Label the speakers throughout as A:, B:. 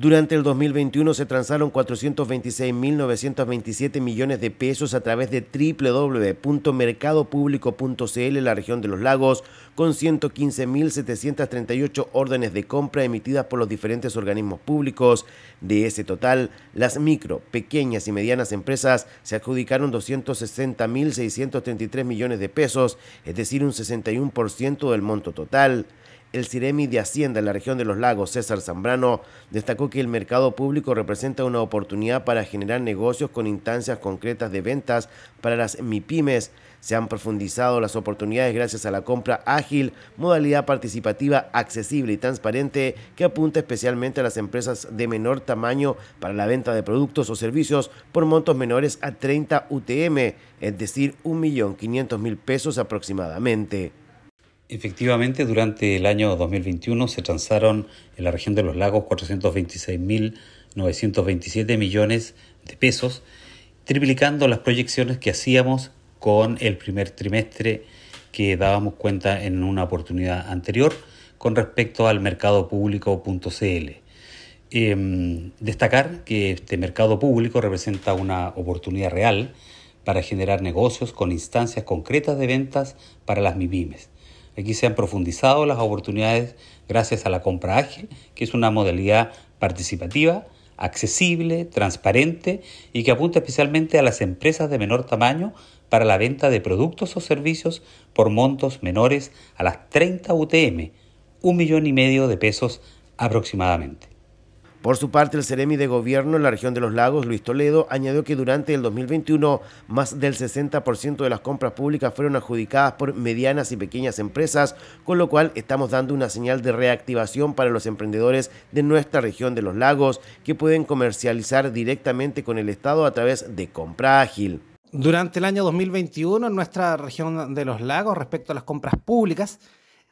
A: Durante el 2021 se transaron 426.927 millones de pesos a través de www.mercadopublico.cl la región de los lagos, con 115.738 órdenes de compra emitidas por los diferentes organismos públicos. De ese total, las micro, pequeñas y medianas empresas se adjudicaron 260.633 millones de pesos, es decir, un 61% del monto total el Ciremi de Hacienda en la región de los lagos, César Zambrano, destacó que el mercado público representa una oportunidad para generar negocios con instancias concretas de ventas para las MIPIMES. Se han profundizado las oportunidades gracias a la compra ágil, modalidad participativa accesible y transparente que apunta especialmente a las empresas de menor tamaño para la venta de productos o servicios por montos menores a 30 UTM, es decir, 1.500.000 pesos aproximadamente.
B: Efectivamente, durante el año 2021 se transaron en la región de los lagos 426.927 millones de pesos, triplicando las proyecciones que hacíamos con el primer trimestre que dábamos cuenta en una oportunidad anterior con respecto al mercado público.cl. Em, destacar que este mercado público representa una oportunidad real para generar negocios con instancias concretas de ventas para las MIPIMES Aquí se han profundizado las oportunidades gracias a la compra ágil, que es una modalidad participativa, accesible, transparente y que apunta especialmente a las empresas de menor tamaño para la venta de productos o servicios por montos menores a las
A: 30 UTM, un millón y medio de pesos aproximadamente. Por su parte, el Ceremi de Gobierno en la región de los lagos, Luis Toledo, añadió que durante el 2021 más del 60% de las compras públicas fueron adjudicadas por medianas y pequeñas empresas, con lo cual estamos dando una señal de reactivación para los emprendedores de nuestra región de los lagos, que pueden comercializar directamente con el Estado a través de compra ágil.
C: Durante el año 2021, en nuestra región de los lagos, respecto a las compras públicas,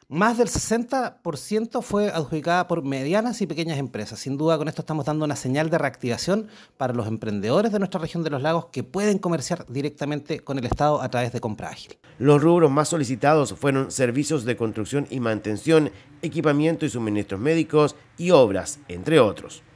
C: más del 60% fue adjudicada por medianas y pequeñas empresas. Sin duda, con esto estamos dando una señal de reactivación para los emprendedores de nuestra región de los lagos que pueden comerciar
A: directamente con el Estado a través de compra ágil. Los rubros más solicitados fueron servicios de construcción y mantención, equipamiento y suministros médicos y obras, entre otros.